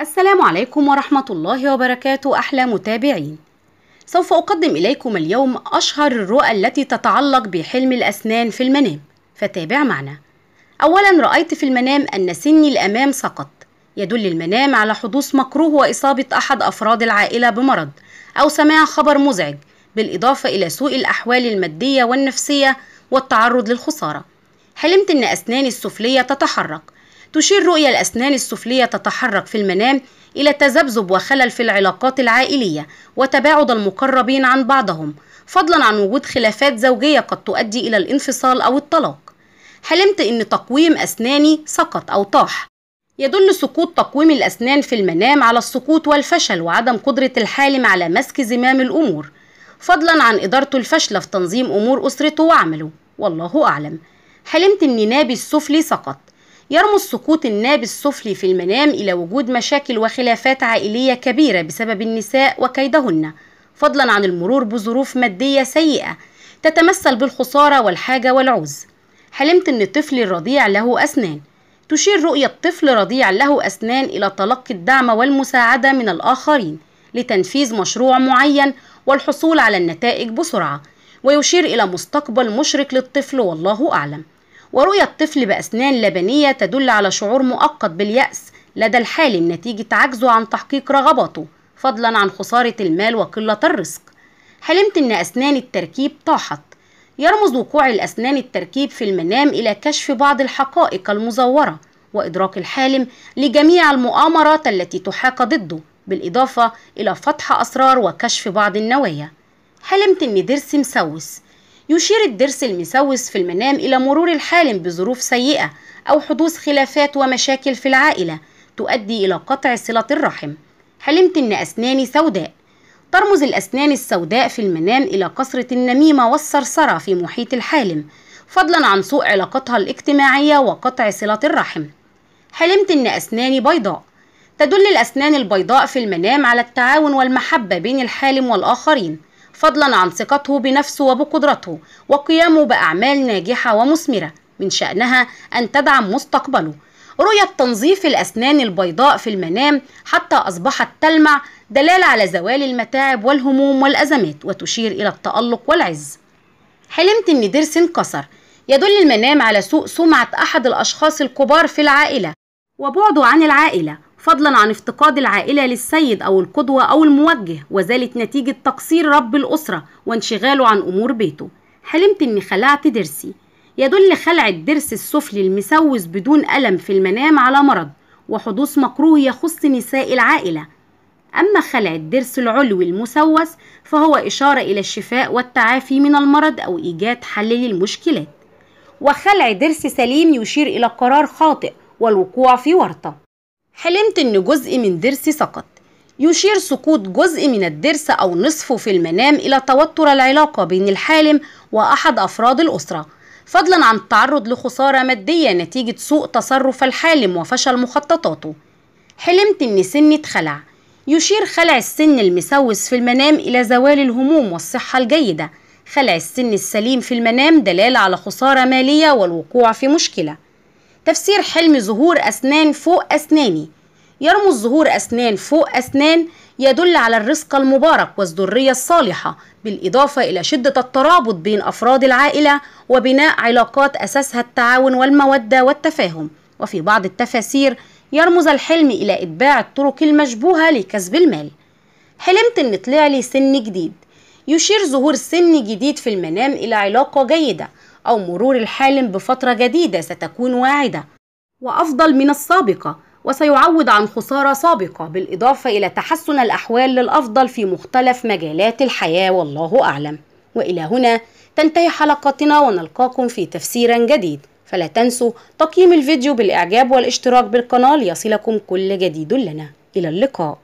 السلام عليكم ورحمة الله وبركاته أحلى متابعين سوف أقدم إليكم اليوم أشهر الرؤى التي تتعلق بحلم الأسنان في المنام فتابع معنا أولا رأيت في المنام أن سني الأمام سقط يدل المنام على حدوث مكروه وإصابة أحد أفراد العائلة بمرض أو سماع خبر مزعج بالإضافة إلى سوء الأحوال المادية والنفسية والتعرض للخسارة حلمت أن أسناني السفلية تتحرك تشير رؤية الأسنان السفلية تتحرك في المنام إلى تذبذب وخلل في العلاقات العائلية وتباعد المقربين عن بعضهم فضلا عن وجود خلافات زوجية قد تؤدي إلى الانفصال أو الطلاق حلمت إن تقويم أسناني سقط أو طاح يدل سقوط تقويم الأسنان في المنام على السقوط والفشل وعدم قدرة الحالم على مسك زمام الأمور فضلا عن إدارته الفاشلة في تنظيم أمور أسرته وعمله والله أعلم حلمت إن نابي السفلي سقط يرمي السقوط الناب السفلي في المنام إلى وجود مشاكل وخلافات عائلية كبيرة بسبب النساء وكيدهن فضلا عن المرور بظروف مادية سيئة تتمثل بالخسارة والحاجة والعوز حلمت أن طفلي الرضيع له أسنان تشير رؤية طفل رضيع له أسنان إلى تلقي الدعم والمساعدة من الآخرين لتنفيذ مشروع معين والحصول على النتائج بسرعة ويشير إلى مستقبل مشرق للطفل والله أعلم ورؤية الطفل بأسنان لبنية تدل على شعور مؤقت باليأس لدى الحالم نتيجة عجزه عن تحقيق رغباته فضلا عن خسارة المال وقلة الرزق حلمت أن أسنان التركيب طاحت يرمز وقوع الأسنان التركيب في المنام إلى كشف بعض الحقائق المزورة وإدراك الحالم لجميع المؤامرات التي تحاك ضده بالإضافة إلى فتح أسرار وكشف بعض النوايا حلمت أن درس مسوس يشير الضرس المسوس في المنام إلى مرور الحالم بظروف سيئة أو حدوث خلافات ومشاكل في العائلة تؤدي إلى قطع صلة الرحم حلمت إن أسناني سوداء ترمز الأسنان السوداء في المنام إلى كثرة النميمة والثرثرة في محيط الحالم فضلا عن سوء علاقتها الاجتماعية وقطع صلة الرحم حلمت إن أسناني بيضاء تدل الأسنان البيضاء في المنام على التعاون والمحبة بين الحالم والآخرين فضلا عن ثقته بنفسه وبقدرته وقيامه بأعمال ناجحة ومثمرة من شأنها أن تدعم مستقبله رؤية تنظيف الأسنان البيضاء في المنام حتى أصبحت تلمع دلالة على زوال المتاعب والهموم والأزمات وتشير إلى التألق والعز حلمت إن درس انكسر يدل المنام على سوء سمعة أحد الأشخاص الكبار في العائلة وبعده عن العائلة فضلا عن افتقاد العائلة للسيد أو القدوة أو الموجه وذلك نتيجة تقصير رب الأسرة وانشغاله عن أمور بيته حلمت إني خلعت ضرسي يدل خلع الضرس السفلي المسوس بدون ألم في المنام على مرض وحدوث مكروه يخص نساء العائلة أما خلع الضرس العلوي المسوس فهو إشارة إلى الشفاء والتعافي من المرض أو إيجاد حل للمشكلات وخلع ضرس سليم يشير إلى قرار خاطئ والوقوع في ورطة حلمت إن جزء من ضرسي سقط يشير سقوط جزء من الضرس أو نصفه في المنام إلى توتر العلاقة بين الحالم وأحد أفراد الأسرة فضلا عن التعرض لخسارة مادية نتيجة سوء تصرف الحالم وفشل مخططاته حلمت إن سني اتخلع يشير خلع السن المسوس في المنام إلى زوال الهموم والصحة الجيدة خلع السن السليم في المنام دلالة على خسارة مالية والوقوع في مشكلة تفسير حلم ظهور أسنان فوق أسناني يرمز ظهور أسنان فوق أسنان يدل على الرزق المبارك والذرية الصالحة بالإضافة إلى شدة الترابط بين أفراد العائلة وبناء علاقات أساسها التعاون والمودة والتفاهم وفي بعض التفاسير يرمز الحلم إلى إتباع الطرق المشبوهة لكسب المال حلمت إن طلع لي سن جديد يشير ظهور سن جديد في المنام إلى علاقة جيدة أو مرور الحالم بفترة جديدة ستكون واعدة وأفضل من السابقة وسيعوض عن خسارة سابقة بالإضافة إلى تحسن الأحوال للأفضل في مختلف مجالات الحياة والله أعلم وإلى هنا تنتهي حلقتنا ونلقاكم في تفسير جديد فلا تنسوا تقييم الفيديو بالإعجاب والاشتراك بالقناة ليصلكم كل جديد لنا إلى اللقاء